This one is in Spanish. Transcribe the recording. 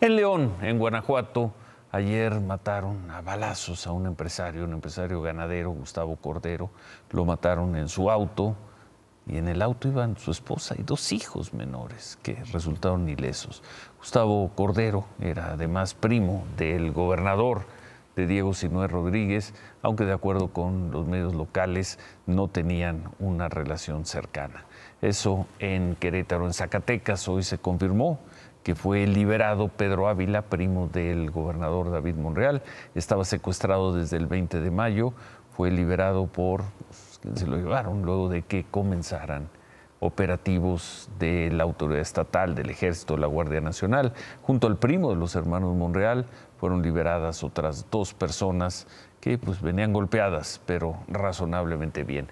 En León, en Guanajuato, ayer mataron a balazos a un empresario, un empresario ganadero, Gustavo Cordero. Lo mataron en su auto y en el auto iban su esposa y dos hijos menores que resultaron ilesos. Gustavo Cordero era además primo del gobernador de Diego Sinué Rodríguez, aunque de acuerdo con los medios locales no tenían una relación cercana. Eso en Querétaro, en Zacatecas, hoy se confirmó que fue liberado Pedro Ávila, primo del gobernador David Monreal. Estaba secuestrado desde el 20 de mayo, fue liberado por, pues, se lo llevaron luego de que comenzaran operativos de la autoridad estatal, del ejército, la Guardia Nacional. Junto al primo de los hermanos Monreal fueron liberadas otras dos personas que pues, venían golpeadas, pero razonablemente bien.